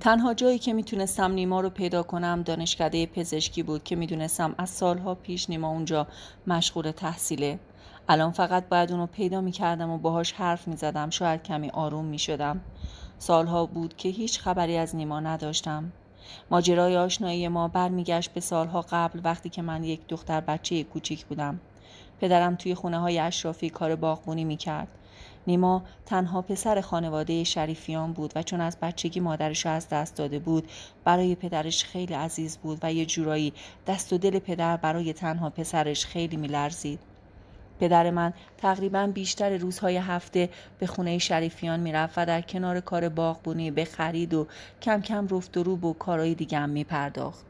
تنها جایی که میتونستم نیما رو پیدا کنم دانشکده پزشکی بود که میدونستم از سالها پیش نیما اونجا مشغول تحصیله الان فقط باید اونو پیدا میکردم و باهاش حرف میزدم شاید کمی آروم میشدم سالها بود که هیچ خبری از نیما نداشتم ماجرای آشنایی ما برمیگشت به سالها قبل وقتی که من یک دختر بچه کوچیک بودم پدرم توی خونه های اشرافی کار باغبونی میکرد نیما تنها پسر خانواده شریفیان بود و چون از بچگی مادرش را از دست داده بود برای پدرش خیلی عزیز بود و یه جورایی دست و دل پدر برای تنها پسرش خیلی میلرزید پدر من تقریبا بیشتر روزهای هفته به خونه شریفیان میرفت و در کنار کار باغبونی به خرید و کم کم رفت و روب و کارهای دیگه هم میپرداخت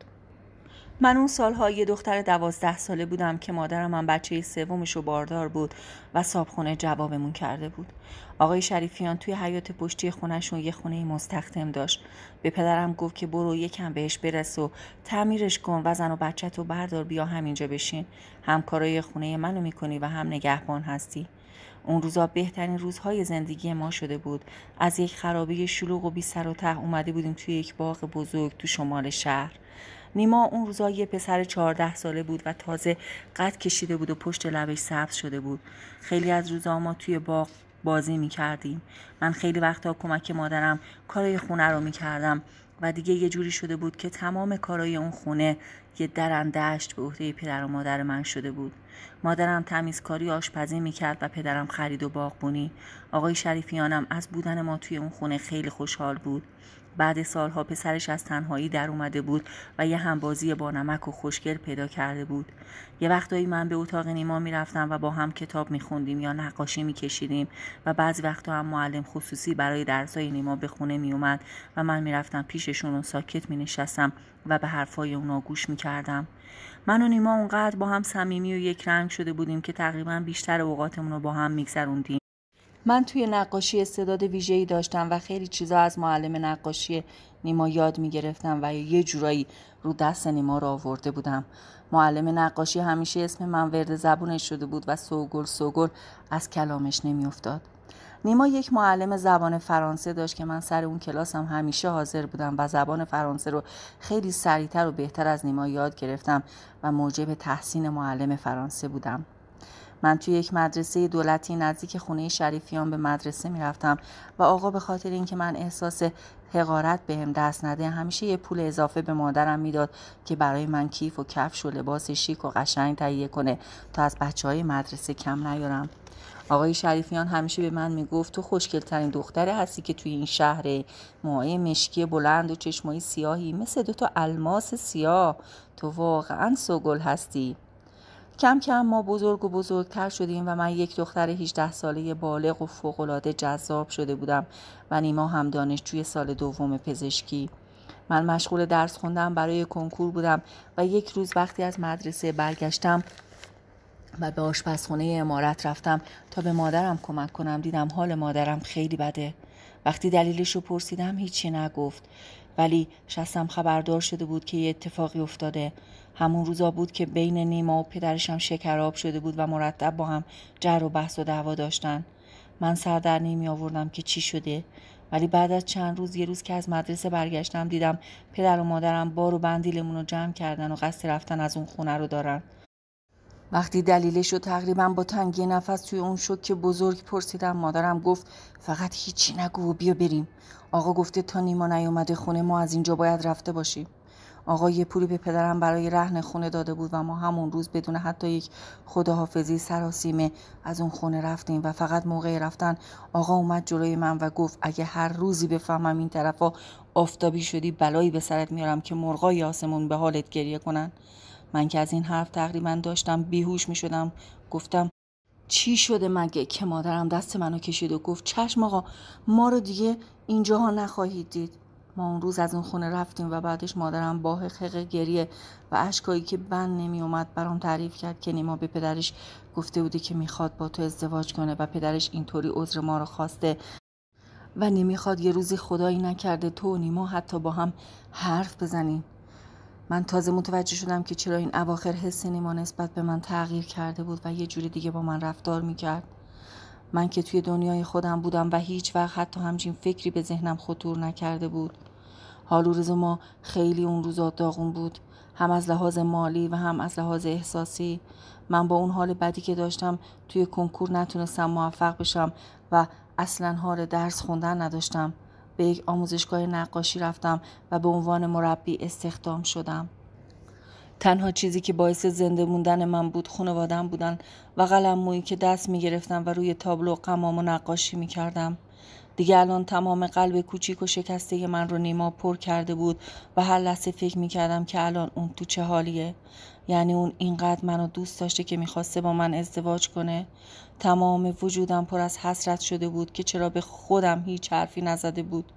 من اون سالها یه دختر دوازده ساله بودم که مادرم هم بچه سومش و باردار بود و صابخونه جوابمون کرده بود آقای شریفیان توی حیات پشتی خونهشون یه خونه مستخدم داشت به پدرم گفت که برو یکم بهش برس و تعمیرش کن و زن و بچه تو بردار بیا همینجا بشین همکارای خونه منو میکنی و هم نگهبان هستی اون روزا بهترین روزهای زندگی ما شده بود از یک خرابه شلوغ و بی سر و ته اومده بودیم توی یک باغ بزرگ تو شمال شهر نیما اون روزا یه پسر چهارده ساله بود و تازه قد کشیده بود و پشت لبش سبز شده بود خیلی از روزا ما توی باغ بازی می کردیم. من خیلی وقتا کمک مادرم کارای خونه رو می کردم و دیگه یه جوری شده بود که تمام کارای اون خونه یه درندشت به عهده پدر و مادر من شده بود مادرم تمیزکاری آشپزی کرد و پدرم خرید و باغبونی آقای شریفیانم از بودن ما توی اون خونه خیلی خوشحال بود بعد سالها پسرش از تنهایی در اومده بود و یه همبازی با نمک و خوشگل پیدا کرده بود یه وقتایی من به اتاق نیما میرفتم و با هم کتاب میخوندیم یا نقاشی میکشیدیم و بعضی وقتا هم معلم خصوصی برای درسای نیما به خونه میومد و من میرفتم پیششون و ساکت مینشستم و به حرفای اونا گوش میکردم من و نیما اونقدر با هم صمیمی و یک رنگ شده بودیم که تقریبا بیشتر اوقاتمون رو با هم میگذروندیم من توی نقاشی استعداد ویژه‌ای داشتم و خیلی چیزا از معلم نقاشی نیما یاد میگرفتم و یه جورایی رو دست نیما را آورده بودم معلم نقاشی همیشه اسم من ورد زبونش شده بود و سوگل سوگل از کلامش نمیافتاد نیما یک معلم زبان فرانسه داشت که من سر اون کلاسم هم همیشه حاضر بودم و زبان فرانسه رو خیلی سریعتر و بهتر از نیما یاد گرفتم و موجب تحسین معلم فرانسه بودم من توی یک مدرسه دولتی نزدیک خونه شریفیان به مدرسه میرفتم و آقا به خاطر اینکه من احساس حقارت بهم دست نده همیشه یه پول اضافه به مادرم میداد که برای من کیف و کفش و لباس شیک و قشنگ تهیه کنه تا از بچه های مدرسه کم نیارم آقای شریفیان همیشه به من میگفت تو ترین دختره هستی که توی این شهر موهای مشکی بلند و چشمایی سیاهی مثل دوتا الماس سیاه تو واقعا سوگل هستی کم کم ما بزرگ و بزرگتر شدیم و من یک دختر 18 ساله بالغ و فوقالعاده جذاب شده بودم و نیما هم دانشجوی سال دوم پزشکی من مشغول درس خوندم برای کنکور بودم و یک روز وقتی از مدرسه برگشتم و به آشپزخونه امارت رفتم تا به مادرم کمک کنم دیدم حال مادرم خیلی بده وقتی دلیلش رو پرسیدم هیچی نگفت ولی شستم خبردار شده بود که یه اتفاقی افتاده همون روزا بود که بین نیما و پدرشم شکراب شده بود و مرتب با هم جر و بحث و دعوا داشتن من سر در نمی آوردم که چی شده ولی بعد از چند روز یه روز که از مدرسه برگشتم دیدم پدر و مادرم بار و بندیلمون رو جمع کردن و قصد رفتن از اون خونه رو دارن وقتی دلیلش رو تقریبا با تنگی نفس توی اون که بزرگ پرسیدم مادرم گفت فقط هیچی نگو و بیا بریم آقا گفته تا نیما نیومده خونه ما از اینجا باید رفته باشیم آقا یه پولی به پدرم برای رهن خونه داده بود و ما همون روز بدون حتی یک خداحافظی سراسیمه از اون خونه رفتیم و فقط موقع رفتن آقا اومد جلوی من و گفت اگه هر روزی بفهمم این طرفا آفتابی شدی بلایی به سرت میارم که مرغای آسمون به حالت گریه کنن من که از این حرف تقریبا داشتم بیهوش میشدم گفتم چی شده مگه که مادرم دست منو کشید و گفت چشم آقا ما رو دیگه اینجاها نخواهید دید ما اون روز از اون خونه رفتیم و بعدش مادرم باه خق گریه و اشکایی که بند نمی اومد برام تعریف کرد که نیما به پدرش گفته بوده که میخواد با تو ازدواج کنه و پدرش اینطوری عذر ما رو خواسته و نمیخواد یه روزی خدایی نکرده تو و نیما حتی با هم حرف بزنیم من تازه متوجه شدم که چرا این اواخر حس نیما نسبت به من تغییر کرده بود و یه جوری دیگه با من رفتار میکرد من که توی دنیای خودم بودم و هیچ وقت حتی همچین فکری به ذهنم خطور نکرده بود حال روز ما خیلی اون روزا داغون بود هم از لحاظ مالی و هم از لحاظ احساسی من با اون حال بدی که داشتم توی کنکور نتونستم موفق بشم و اصلا حال درس خوندن نداشتم به یک آموزشگاه نقاشی رفتم و به عنوان مربی استخدام شدم تنها چیزی که باعث زنده موندن من بود خانوادم بودن و قلم مویی که دست می گرفتم و روی تابلو قمام و نقاشی می کردم. دیگه الان تمام قلب کوچیک و شکسته من رو نیما پر کرده بود و هر لحظه فکر می کردم که الان اون تو چه حالیه یعنی اون اینقدر منو دوست داشته که میخواسته با من ازدواج کنه تمام وجودم پر از حسرت شده بود که چرا به خودم هیچ حرفی نزده بود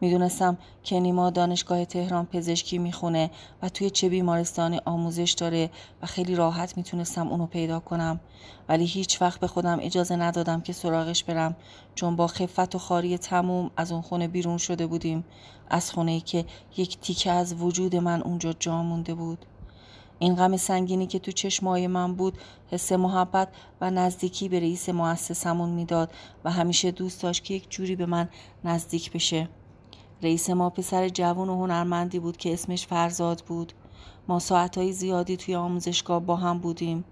میدونستم که نیما دانشگاه تهران پزشکی میخونه و توی چه بیمارستانی آموزش داره و خیلی راحت میتونستم اونو پیدا کنم ولی هیچ وقت به خودم اجازه ندادم که سراغش برم چون با خفت و خاری تموم از اون خونه بیرون شده بودیم از خونه ای که یک تیکه از وجود من اونجا جا مونده بود این غم سنگینی که تو چشمای من بود حس محبت و نزدیکی به رئیس مؤسسمون میداد و همیشه دوست داشت که یک جوری به من نزدیک بشه رئیس ما پسر جوان و هنرمندی بود که اسمش فرزاد بود ما ساعتهای زیادی توی آموزشگاه با هم بودیم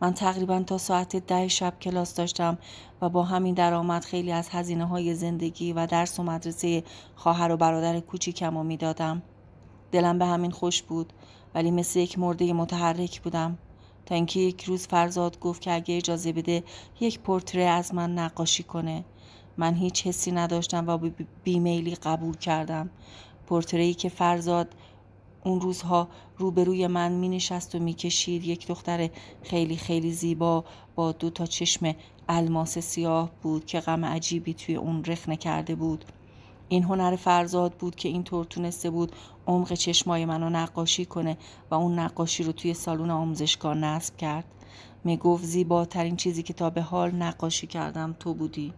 من تقریبا تا ساعت ده شب کلاس داشتم و با همین درآمد خیلی از هزینه های زندگی و درس و مدرسه خواهر و برادر کوچیکم و میدادم دلم به همین خوش بود ولی مثل یک مرده متحرک بودم تا اینکه یک روز فرزاد گفت که اگه اجازه بده یک پورتره از من نقاشی کنه من هیچ حسی نداشتم و بیمیلی قبول کردم پورتری که فرزاد اون روزها روبروی من می نشست و می کشید یک دختر خیلی خیلی زیبا با دو تا چشم الماس سیاه بود که غم عجیبی توی اون رخنه کرده بود این هنر فرزاد بود که طور تونسته بود عمق چشمای منو نقاشی کنه و اون نقاشی رو توی سالن آموزشگاه نصب کرد می میگفت زیباترین چیزی که تا به حال نقاشی کردم تو بودی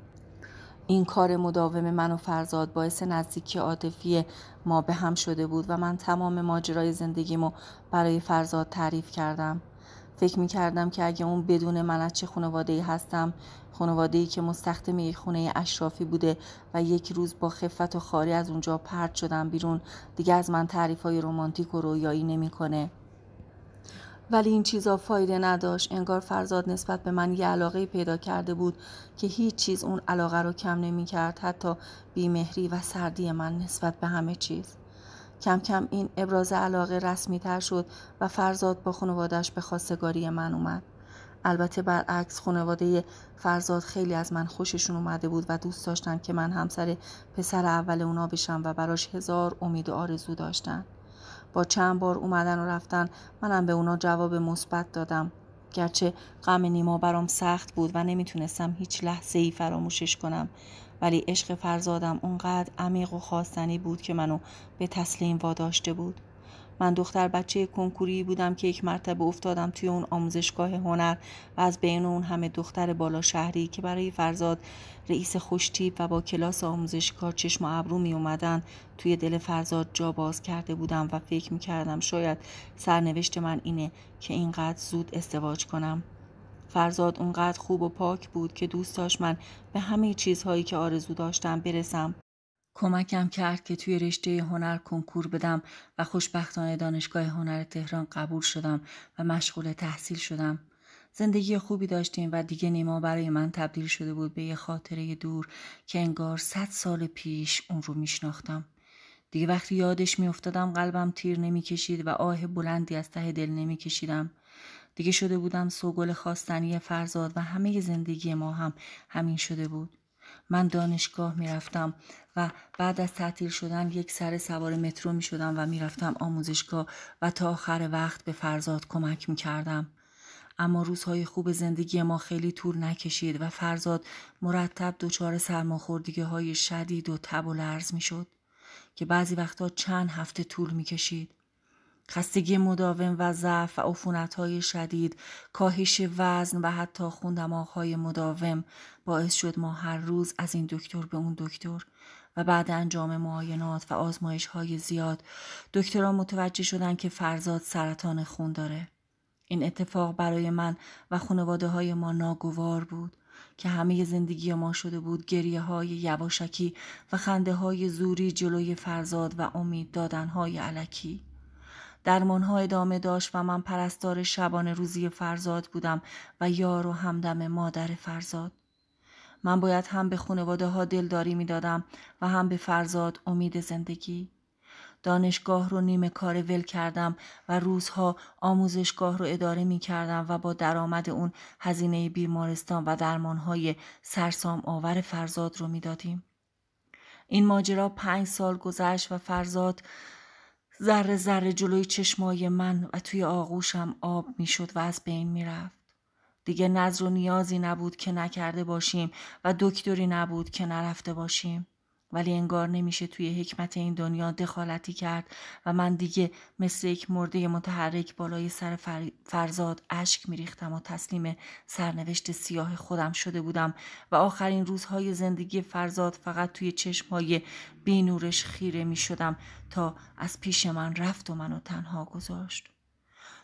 این کار مداوم من و فرزاد باعث نزدیکی عاطفی ما به هم شده بود و من تمام ماجرای زندگیمو برای فرزاد تعریف کردم فکر می کردم که اگه اون بدون من از چه خانواده هستم خانواده ای که مستخدم یک خونه اشرافی بوده و یک روز با خفت و خاری از اونجا پرت شدم بیرون دیگه از من تعریف های رومانتیک و رویایی نمیکنه. ولی این چیزا فایده نداشت انگار فرزاد نسبت به من یه علاقه پیدا کرده بود که هیچ چیز اون علاقه رو کم نمی کرد حتی بیمهری و سردی من نسبت به همه چیز کم کم این ابراز علاقه رسمی تر شد و فرزاد با خانوادهش به خواستگاری من اومد. البته برعکس خانواده فرزاد خیلی از من خوششون اومده بود و دوست داشتن که من همسر پسر اول اونا بشم و براش هزار امید و آرزو داشتن. با چند بار اومدن و رفتن منم به اونا جواب مثبت دادم گرچه غم نیما برام سخت بود و نمیتونستم هیچ لحظه ای فراموشش کنم ولی عشق فرزادم اونقدر عمیق و خواستنی بود که منو به تسلیم واداشته بود من دختر بچه کنکوری بودم که یک مرتبه افتادم توی اون آموزشگاه هنر و از بین اون همه دختر بالا شهری که برای فرزاد رئیس خوشتیب و با کلاس آموزشگاه چشم و ابرو می اومدن توی دل فرزاد جا باز کرده بودم و فکر می کردم شاید سرنوشت من اینه که اینقدر زود ازدواج کنم فرزاد اونقدر خوب و پاک بود که دوست داشت من به همه چیزهایی که آرزو داشتم برسم. کمکم کرد که توی رشته هنر کنکور بدم و خوشبختانه دانشگاه هنر تهران قبول شدم و مشغول تحصیل شدم. زندگی خوبی داشتیم و دیگه نیما برای من تبدیل شده بود به یه خاطره دور که انگار صد سال پیش اون رو میشناختم. دیگه وقتی یادش میافتادم قلبم تیر نمیکشید و آه بلندی از ته دل نمیکشیدم. دیگه شده بودم سوگل خواستنی فرزاد و همه زندگی ما هم همین شده بود من دانشگاه میرفتم و بعد از تعطیل شدن یک سر سوار مترو می شدم و میرفتم آموزشگاه و تا آخر وقت به فرزاد کمک می کردم. اما روزهای خوب زندگی ما خیلی طول نکشید و فرزاد مرتب دچار سرماخوردگی های شدید و تب و لرز می شد که بعضی وقتها چند هفته طول می کشید. خستگی مداوم و ضعف و های شدید، کاهش وزن و حتی خون های مداوم باعث شد ما هر روز از این دکتر به اون دکتر و بعد انجام معاینات و های زیاد دکتران متوجه شدن که فرزاد سرطان خون داره. این اتفاق برای من و خانواده های ما ناگوار بود که همه زندگی ما شده بود گریه های یواشکی و خنده های زوری جلوی فرزاد و امید دادن های علکی. ها ادامه داشت و من پرستار شبان روزی فرزاد بودم و یار و همدم مادر فرزاد. من باید هم به خانواده ها دلداری می دادم و هم به فرزاد امید زندگی. دانشگاه رو نیمه کار ول کردم و روزها آموزشگاه رو اداره می کردم و با درآمد اون هزینه بیمارستان و های سرسام آور فرزاد رو می دادیم. این ماجرا پنج سال گذشت و فرزاد ذره ذره جلوی چشمای من و توی آغوشم آب میشد و از بین میرفت دیگه نظر و نیازی نبود که نکرده باشیم و دکتری نبود که نرفته باشیم ولی انگار نمیشه توی حکمت این دنیا دخالتی کرد و من دیگه مثل یک مرده متحرک بالای سر فرزاد اشک میریختم و تسلیم سرنوشت سیاه خودم شده بودم و آخرین روزهای زندگی فرزاد فقط توی چشمهای بینورش خیره میشدم تا از پیش من رفت و منو تنها گذاشت.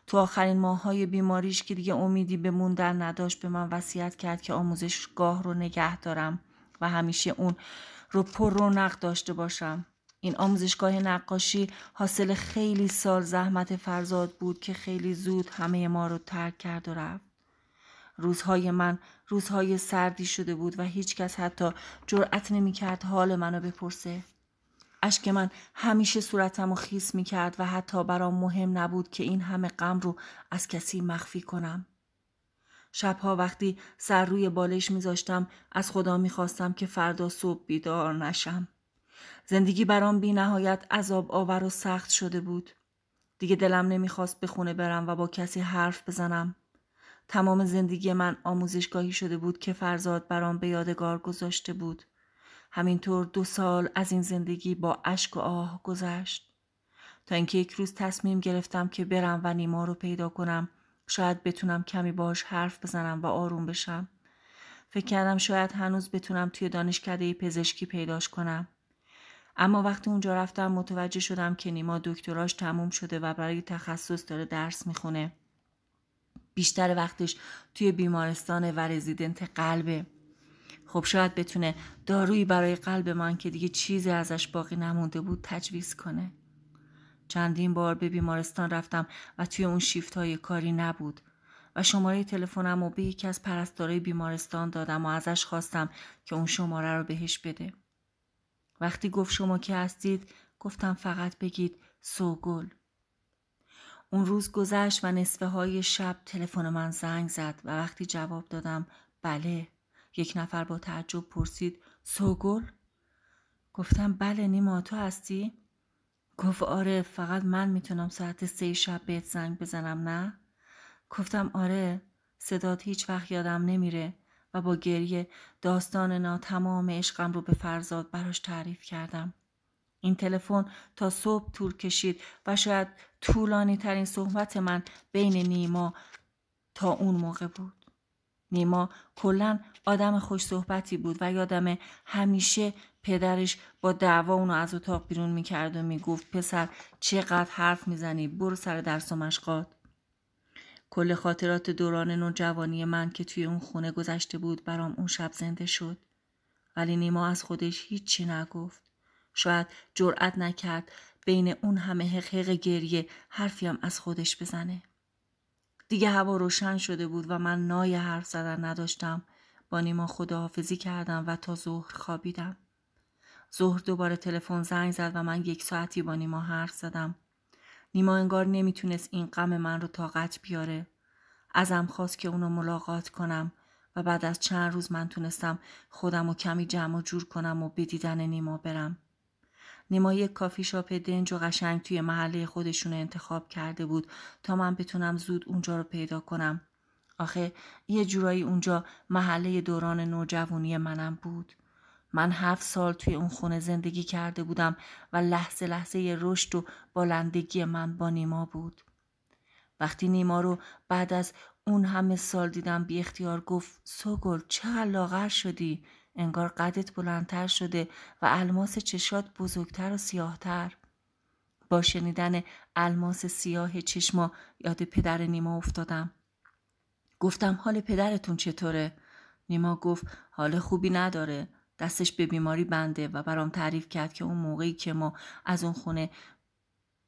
تو آخرین ماههای بیماریش که دیگه امیدی به موندن نداشت به من وصیت کرد که آموزشگاه رو نگه دارم و همیشه اون رو پر رونق داشته باشم این آموزشگاه نقاشی حاصل خیلی سال زحمت فرزاد بود که خیلی زود همه ما رو ترک کرد و رفت روزهای من روزهای سردی شده بود و هیچکس حتی جرأت نمیکرد حال منو بپرسه اشک من همیشه صورتم رو خیس کرد و حتی برام مهم نبود که این همه غم رو از کسی مخفی کنم شبها وقتی سر روی بالش میذاشتم از خدا میخواستم که فردا صبح بیدار نشم. زندگی برام بی نهایت عذاب آور و سخت شده بود. دیگه دلم نمیخواست به خونه برم و با کسی حرف بزنم. تمام زندگی من آموزشگاهی شده بود که فرزاد برام به یادگار گذاشته بود. همینطور دو سال از این زندگی با اشک و آه گذشت. تا اینکه یک روز تصمیم گرفتم که برم و نیما رو پیدا کنم شاید بتونم کمی باهاش حرف بزنم و آروم بشم. فکر کردم شاید هنوز بتونم توی دانشکده پزشکی پیداش کنم. اما وقتی اونجا رفتم متوجه شدم که نیما دکتراش تموم شده و برای تخصص داره درس میخونه. بیشتر وقتش توی بیمارستان و رزیدنت قلبه. خب شاید بتونه دارویی برای قلب من که دیگه چیزی ازش باقی نمونده بود تجویز کنه. چندین بار به بیمارستان رفتم و توی اون شیفت های کاری نبود و شماره تلفنم و به یکی از پرستارای بیمارستان دادم و ازش خواستم که اون شماره رو بهش بده. وقتی گفت شما که هستید گفتم فقط بگید سوگل. اون روز گذشت و نصفه های شب تلفن من زنگ زد و وقتی جواب دادم بله یک نفر با تعجب پرسید سوگل گفتم بله نیما تو هستی؟ گفت آره فقط من میتونم ساعت سه شب بهت زنگ بزنم نه؟ گفتم آره صدات هیچ وقت یادم نمیره و با گریه داستان تمام عشقم رو به فرزاد براش تعریف کردم. این تلفن تا صبح طول کشید و شاید طولانی ترین صحبت من بین نیما تا اون موقع بود. نیما کلا آدم خوش صحبتی بود و یادم همیشه پدرش با دعوا اونو از اتاق بیرون میکرد و میگفت پسر چقدر حرف میزنی برو سر درس و مشقات کل خاطرات دوران نوجوانی من که توی اون خونه گذشته بود برام اون شب زنده شد ولی نیما از خودش هیچی نگفت شاید جرأت نکرد بین اون همه حقیق گریه حرفی هم از خودش بزنه دیگه هوا روشن شده بود و من نای حرف زدن نداشتم با نیما خداحافظی کردم و تا ظهر خوابیدم ظهر دوباره تلفن زنگ زد و من یک ساعتی با نیما حرف زدم نیما انگار نمیتونست این غم من رو طاقت بیاره ازم خواست که اونو ملاقات کنم و بعد از چند روز من تونستم خودم و کمی جمع و جور کنم و به دیدن نیما برم نیما یک کافی شاپ دنج و قشنگ توی محله خودشون انتخاب کرده بود تا من بتونم زود اونجا رو پیدا کنم آخه یه جورایی اونجا محله دوران نوجوانی منم بود من هفت سال توی اون خونه زندگی کرده بودم و لحظه لحظه رشد و بالندگی من با نیما بود. وقتی نیما رو بعد از اون همه سال دیدم بی اختیار گفت سوگل چه لاغر شدی انگار قدت بلندتر شده و الماس چشات بزرگتر و سیاهتر با شنیدن الماس سیاه چشما یاد پدر نیما افتادم گفتم حال پدرتون چطوره؟ نیما گفت حال خوبی نداره دستش به بیماری بنده و برام تعریف کرد که اون موقعی که ما از اون خونه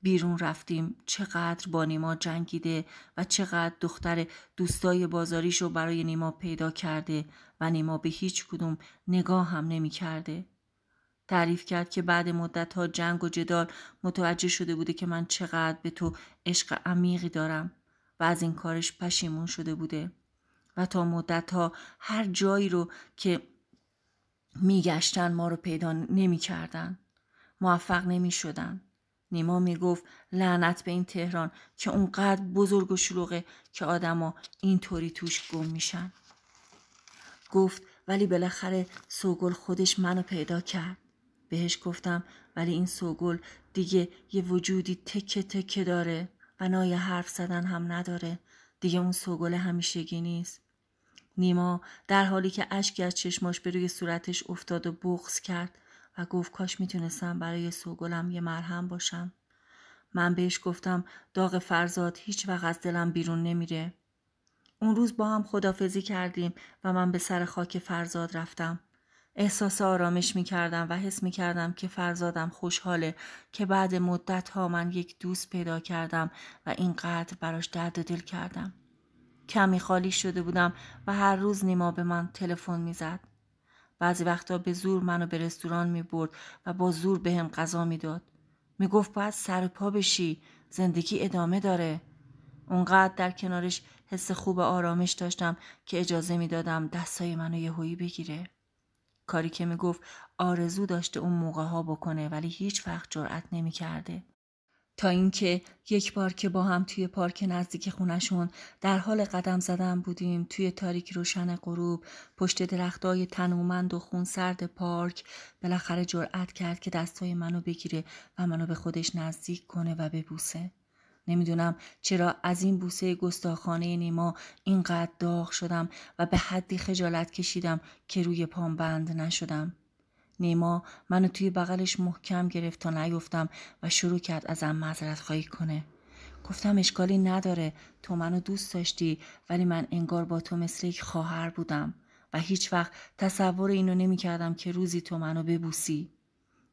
بیرون رفتیم چقدر با نیما جنگیده و چقدر دختر دوستای بازاریش رو برای نیما پیدا کرده و نیما به هیچ کدوم نگاه هم نمی کرده. تعریف کرد که بعد مدت ها جنگ و جدال متوجه شده بوده که من چقدر به تو عشق عمیقی دارم و از این کارش پشیمون شده بوده و تا مدت ها هر جایی رو که میگشتن ما رو پیدا نمیکردن موفق نمیشدن نیما میگفت لعنت به این تهران که اونقدر بزرگ و شلوغه که آدما اینطوری توش گم میشن گفت ولی بالاخره سوگل خودش منو پیدا کرد بهش گفتم ولی این سوگل دیگه یه وجودی تکه تکه داره و نای حرف زدن هم نداره دیگه اون سوگل همیشگی نیست نیما در حالی که اشکی از چشماش به روی صورتش افتاد و بوخس کرد و گفت کاش میتونستم برای سوگلم یه مرهم باشم. من بهش گفتم داغ فرزاد هیچ وقت از دلم بیرون نمیره. اون روز با هم خدافزی کردیم و من به سر خاک فرزاد رفتم. احساس آرامش میکردم و حس میکردم که فرزادم خوشحاله که بعد مدت ها من یک دوست پیدا کردم و اینقدر براش درد دل کردم. کمی خالی شده بودم و هر روز نیما به من تلفن میزد. بعضی وقتا به زور منو به رستوران می برد و با زور به هم غذا میداد. میگفت باید سر پا بشی زندگی ادامه داره. اونقدر در کنارش حس خوب آرامش داشتم که اجازه میدادم دستای منو یهویی بگیره. کاری که گفت آرزو داشته اون موقع ها بکنه ولی هیچ وقت جرأت نمیکرده. تا اینکه یک بار که با هم توی پارک نزدیک خونشون در حال قدم زدن بودیم توی تاریک روشن غروب پشت درختای تنومند و خونسرد پارک بالاخره جرأت کرد که دستای منو بگیره و منو به خودش نزدیک کنه و ببوسه نمیدونم چرا از این بوسه گستاخانه نیما اینقدر داغ شدم و به حدی خجالت کشیدم که روی پام بند نشدم نیما منو توی بغلش محکم گرفت تا نیفتم و شروع کرد ازم معذرت خواهی کنه گفتم اشکالی نداره تو منو دوست داشتی ولی من انگار با تو مثل یک خواهر بودم و هیچ وقت تصور اینو نمی کردم که روزی تو منو ببوسی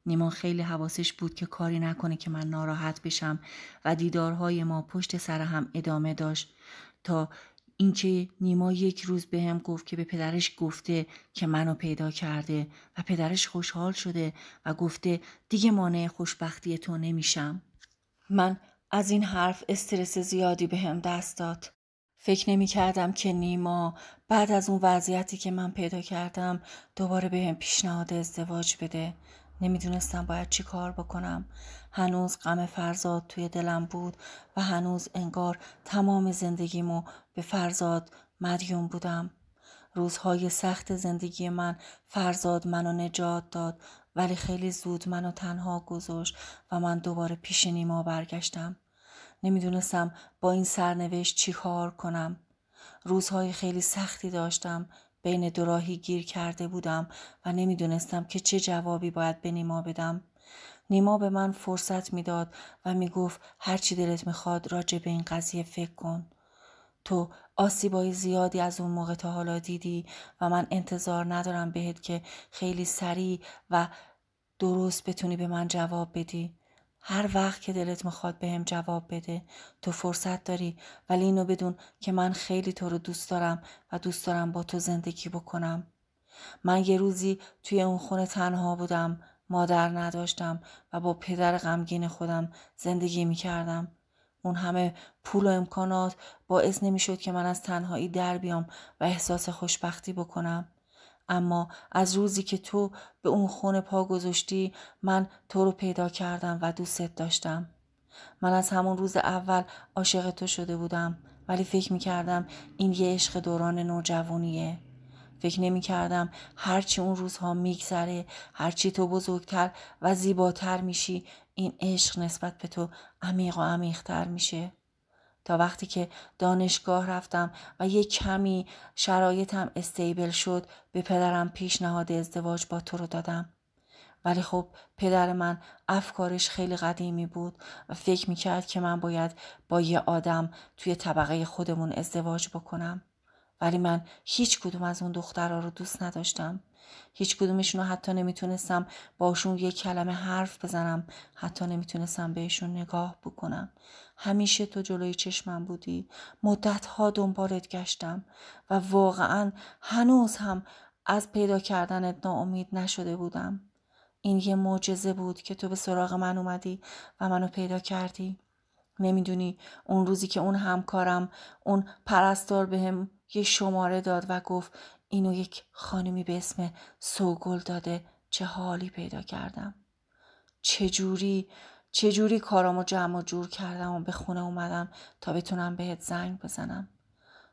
نیما خیلی حواسش بود که کاری نکنه که من ناراحت بشم و دیدارهای ما پشت سر هم ادامه داشت تا اینکه نیما یک روز به هم گفت که به پدرش گفته که منو پیدا کرده و پدرش خوشحال شده و گفته دیگه مانع خوشبختی تو نمیشم من از این حرف استرس زیادی به هم دست داد فکر نمی کردم که نیما بعد از اون وضعیتی که من پیدا کردم دوباره به هم پیشنهاد ازدواج بده نمیدونستم باید چی کار بکنم هنوز غم فرزاد توی دلم بود و هنوز انگار تمام زندگیمو به فرزاد مدیون بودم. روزهای سخت زندگی من فرزاد منو نجات داد ولی خیلی زود منو تنها گذاشت و من دوباره پیش نیما برگشتم. نمیدونستم با این سرنوشت چی کار کنم. روزهای خیلی سختی داشتم بین دراهی گیر کرده بودم و نمیدونستم که چه جوابی باید به نیما بدم. نیما به من فرصت میداد و میگفت چی دلت میخواد راجع به این قضیه فکر کن تو آسیبای زیادی از اون موقع تا حالا دیدی و من انتظار ندارم بهت که خیلی سریع و درست بتونی به من جواب بدی هر وقت که دلت میخواد بهم جواب بده تو فرصت داری ولی اینو بدون که من خیلی تو رو دوست دارم و دوست دارم با تو زندگی بکنم من یه روزی توی اون خونه تنها بودم مادر نداشتم و با پدر غمگین خودم زندگی می کردم. اون همه پول و امکانات باعث نمی شد که من از تنهایی در بیام و احساس خوشبختی بکنم. اما از روزی که تو به اون خونه پا گذاشتی من تو رو پیدا کردم و دوستت داشتم. من از همون روز اول عاشق تو شده بودم ولی فکر می کردم این یه عشق دوران نوجوانیه. فکر نمی کردم هرچی اون روزها میگذره هرچی تو بزرگتر و زیباتر میشی این عشق نسبت به تو عمیق و عمیقتر میشه تا وقتی که دانشگاه رفتم و یه کمی شرایطم استیبل شد به پدرم پیشنهاد ازدواج با تو رو دادم ولی خب پدر من افکارش خیلی قدیمی بود و فکر میکرد که من باید با یه آدم توی طبقه خودمون ازدواج بکنم ولی من هیچ کدوم از اون دخترها رو دوست نداشتم. هیچ کدومشون رو حتی نمیتونستم باشون یک کلمه حرف بزنم حتی نمیتونستم بهشون نگاه بکنم همیشه تو جلوی چشمم بودی مدتها دنبالت گشتم و واقعا هنوز هم از پیدا کردنت ناامید نشده بودم این یه معجزه بود که تو به سراغ من اومدی و منو پیدا کردی نمیدونی اون روزی که اون همکارم اون پرستار بهم یه شماره داد و گفت اینو یک خانمی به اسم سوگل داده چه حالی پیدا کردم چجوری چجوری کارامو جمع و جور کردم و به خونه اومدم تا بتونم بهت زنگ بزنم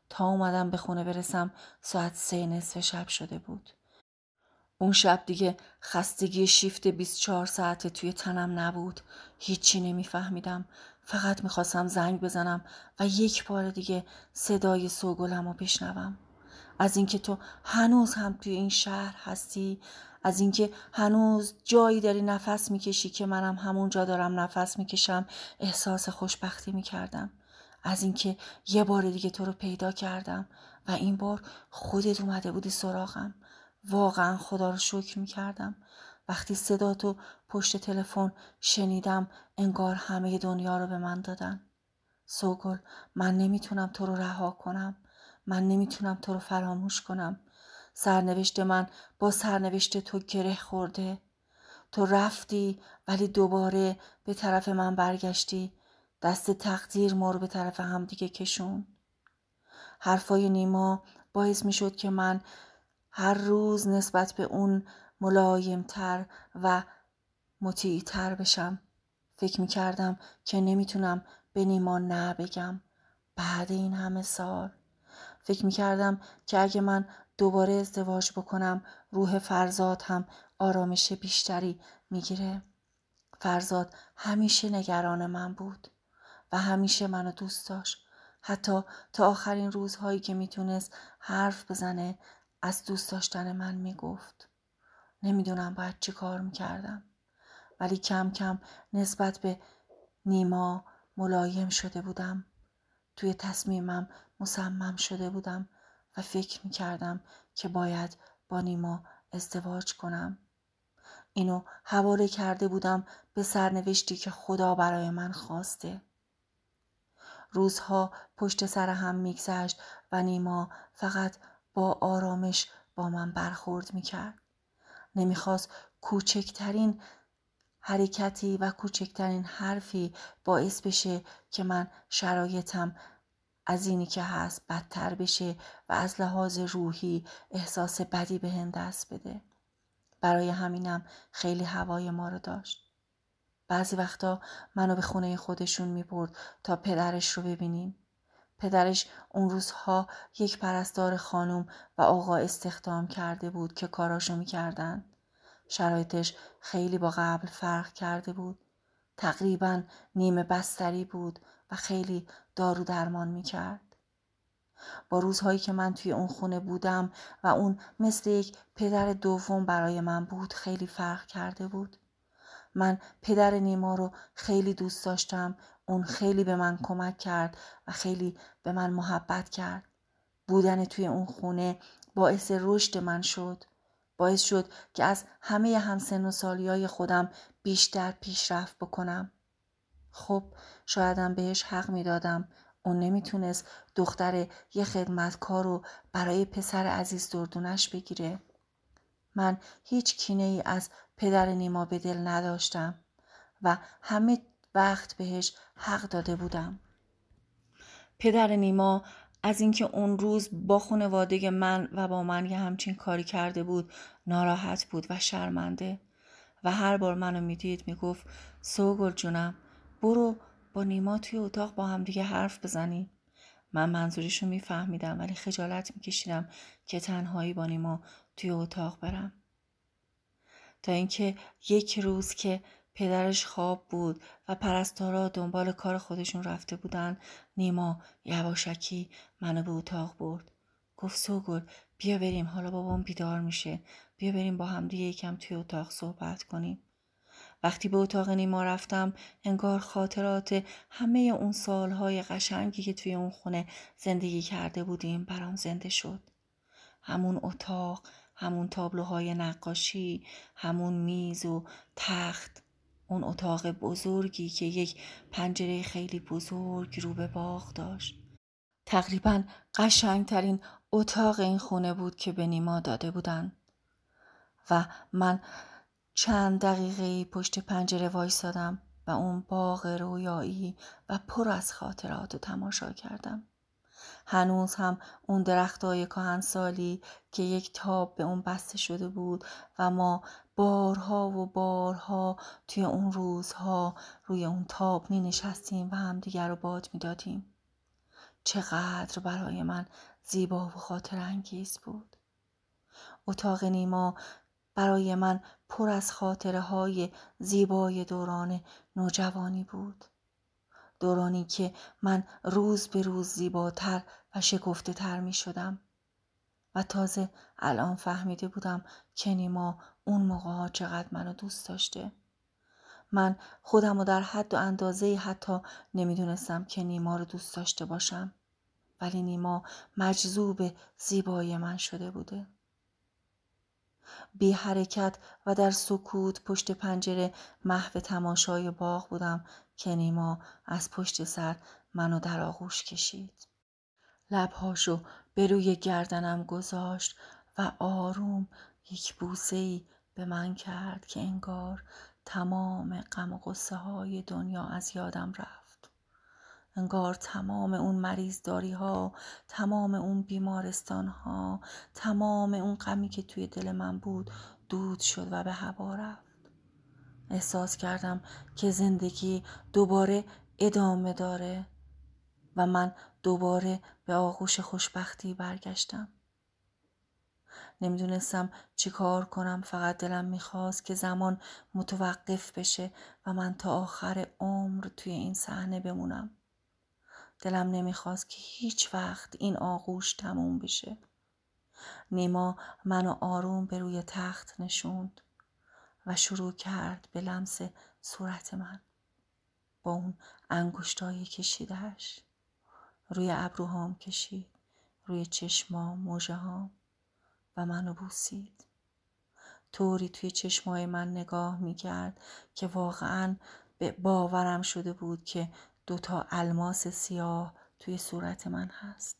تا اومدم به خونه برسم ساعت سه نصف شب شده بود اون شب دیگه خستگی شیفت 24 ساعته توی تنم نبود هیچی نمیفهمیدم فقط میخواستم زنگ بزنم و یک بار دیگه صدای سوگلم رو بشنوم از اینکه تو هنوز هم توی این شهر هستی از اینکه هنوز جایی داری نفس میکشی که منم همونجا دارم نفس میکشم احساس خوشبختی میکردم از اینکه یه بار دیگه تو رو پیدا کردم و این بار خودت اومده بودی سراغم واقعا خدا رو شکر میکردم وقتی صدا تو پشت تلفن شنیدم انگار همه دنیا رو به من دادن سوگل من نمیتونم تو رو رها کنم من نمیتونم تو رو فراموش کنم سرنوشت من با سرنوشت تو گره خورده تو رفتی ولی دوباره به طرف من برگشتی دست تقدیر ما رو به طرف هم دیگه کشون حرفای نیما باعث می شد که من هر روز نسبت به اون ملایمتر و مطیعی تر بشم فکر می کردم که نمیتونم به نیما نه بگم بعد این همه سال فکر می کردم که اگه من دوباره ازدواج بکنم روح فرزاد هم آرامش بیشتری میگیره فرزاد همیشه نگران من بود و همیشه منو دوست داشت حتی تا آخرین روزهایی که میتونست حرف بزنه از دوست داشتن من میگفت نمیدونم باید چی کار میکردم ولی کم کم نسبت به نیما ملایم شده بودم توی تصمیمم مصمم شده بودم و فکر می کردم که باید با نیما ازدواج کنم اینو حواله کرده بودم به سرنوشتی که خدا برای من خواسته روزها پشت سر هم میگذشت و نیما فقط با آرامش با من برخورد میکرد نمیخواست کوچکترین حرکتی و کوچکترین حرفی باعث بشه که من شرایطم از اینی که هست بدتر بشه و از لحاظ روحی احساس بدی به هم دست بده. برای همینم خیلی هوای ما رو داشت. بعضی وقتا منو به خونه خودشون می برد تا پدرش رو ببینیم. پدرش اون روزها یک پرستار خانم و آقا استخدام کرده بود که کاراشو میکردند شرایطش خیلی با قبل فرق کرده بود تقریبا نیمه بستری بود و خیلی دارو درمان می کرد. با روزهایی که من توی اون خونه بودم و اون مثل یک پدر دوم برای من بود خیلی فرق کرده بود. من پدر نیما رو خیلی دوست داشتم اون خیلی به من کمک کرد و خیلی به من محبت کرد. بودن توی اون خونه باعث رشد من شد. باعث شد که از همه همسن و های خودم بیشتر پیشرفت بکنم. خب شایدم بهش حق میدادم اون نمیتونست دختر یه خدمتکار رو برای پسر عزیز دردونش بگیره. من هیچ کینه ای از پدر نیما به دل نداشتم و همه وقت بهش حق داده بودم. پدر نیما از اینکه اون روز با خانواده من و با من یه همچین کاری کرده بود ناراحت بود و شرمنده و هر بار منو میدید میگفت سوگل جونم برو با نیما توی اتاق با هم دیگه حرف بزنی من می میفهمیدم ولی خجالت میکشیدم که تنهایی با نیما توی اتاق برم تا اینکه یک روز که پدرش خواب بود و پرستارا دنبال کار خودشون رفته بودن نیما یواشکی منو به اتاق برد گفت سوگل بیا بریم حالا بابام بیدار میشه بیا بریم با هم دیگه یکم توی اتاق صحبت کنیم وقتی به اتاق نیما رفتم انگار خاطرات همه اون سالهای قشنگی که توی اون خونه زندگی کرده بودیم برام زنده شد همون اتاق همون تابلوهای نقاشی همون میز و تخت اون اتاق بزرگی که یک پنجره خیلی بزرگ رو به باغ داشت. تقریبا قشنگترین اتاق این خونه بود که به نیما داده بودن و من چند دقیقه پشت پنجره وایستادم و اون باغ رویایی و پر از خاطرات رو تماشا کردم. هنوز هم اون درخت های که یک تاب به اون بسته شده بود و ما بارها و بارها توی اون روزها روی اون تاب می نشستیم و همدیگر رو باد می دادیم. چقدر برای من زیبا و خاطر انگیز بود. اتاق نیما برای من پر از خاطره های زیبای دوران نوجوانی بود. دورانی که من روز به روز زیباتر و شکفته تر می شدم. و تازه الان فهمیده بودم که نیما اون موقع ها چقدر منو دوست داشته من خودم رو در حد و اندازه حتی نمیدونستم که نیما رو دوست داشته باشم ولی نیما مجذوب زیبایی من شده بوده بی حرکت و در سکوت پشت پنجره محو تماشای باغ بودم که نیما از پشت سر منو در آغوش کشید لبهاشو به روی گردنم گذاشت و آروم یک بوسه به من کرد که انگار تمام غم و غصه های دنیا از یادم رفت انگار تمام اون مریضداری ها تمام اون بیمارستان ها تمام اون غمی که توی دل من بود دود شد و به هوا رفت احساس کردم که زندگی دوباره ادامه داره و من دوباره به آغوش خوشبختی برگشتم نمیدونستم چی کار کنم فقط دلم میخواست که زمان متوقف بشه و من تا آخر عمر توی این صحنه بمونم دلم نمیخواست که هیچ وقت این آغوش تموم بشه نیما منو آروم به روی تخت نشوند و شروع کرد به لمس صورت من با اون انگشتای کشیدهش روی ابروهام کشید روی چشمام موجه و منو بوسید طوری توی چشمای من نگاه می که واقعا به باورم شده بود که دوتا الماس سیاه توی صورت من هست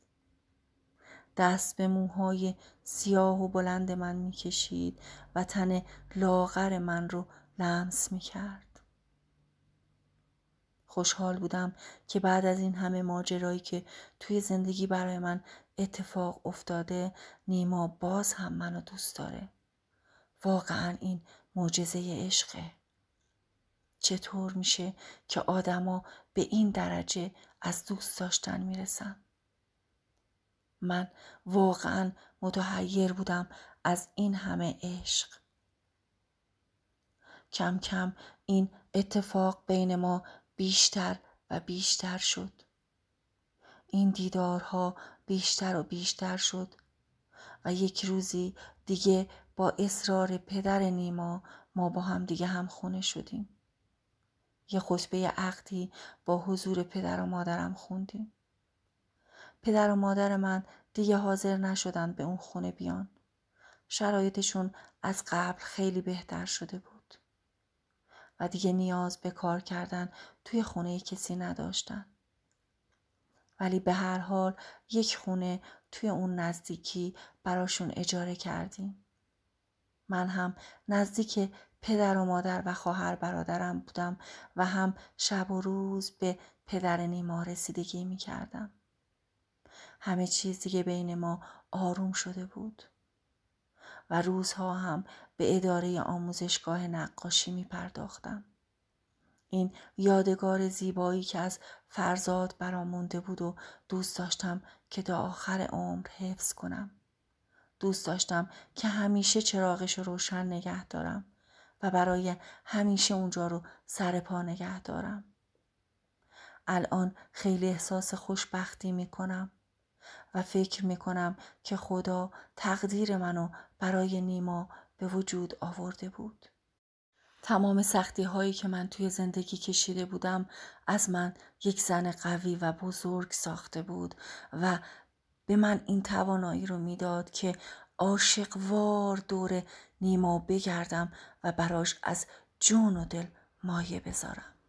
دست به موهای سیاه و بلند من میکشید و تن لاغر من رو لمس میکرد خوشحال بودم که بعد از این همه ماجرایی که توی زندگی برای من اتفاق افتاده نیما باز هم منو دوست داره. واقعا این معجزه عشقه. چطور میشه که آدما به این درجه از دوست داشتن میرسن؟ من واقعا متحیر بودم از این همه عشق. کم کم این اتفاق بین ما بیشتر و بیشتر شد این دیدارها بیشتر و بیشتر شد و یک روزی دیگه با اصرار پدر نیما ما با هم دیگه هم خونه شدیم یه خطبه عقدی با حضور پدر و مادرم خوندیم پدر و مادر من دیگه حاضر نشدن به اون خونه بیان شرایطشون از قبل خیلی بهتر شده بود و دیگه نیاز به کار کردن توی خونه کسی نداشتن. ولی به هر حال یک خونه توی اون نزدیکی براشون اجاره کردیم. من هم نزدیک پدر و مادر و خواهر برادرم بودم و هم شب و روز به پدر نیما رسیدگی می کردم. همه چیز دیگه بین ما آروم شده بود. و روزها هم به اداره آموزشگاه نقاشی می پرداختم. این یادگار زیبایی که از فرزاد برامونده بود و دوست داشتم که تا آخر عمر حفظ کنم. دوست داشتم که همیشه چراغش رو روشن نگه دارم و برای همیشه اونجا رو سر پا نگه دارم. الان خیلی احساس خوشبختی می کنم. و فکر می کنم که خدا تقدیر منو برای نیما به وجود آورده بود. تمام سختی هایی که من توی زندگی کشیده بودم از من یک زن قوی و بزرگ ساخته بود و به من این توانایی رو میداد که عاشق وار دور نیما بگردم و براش از جون و دل مایه بذارم.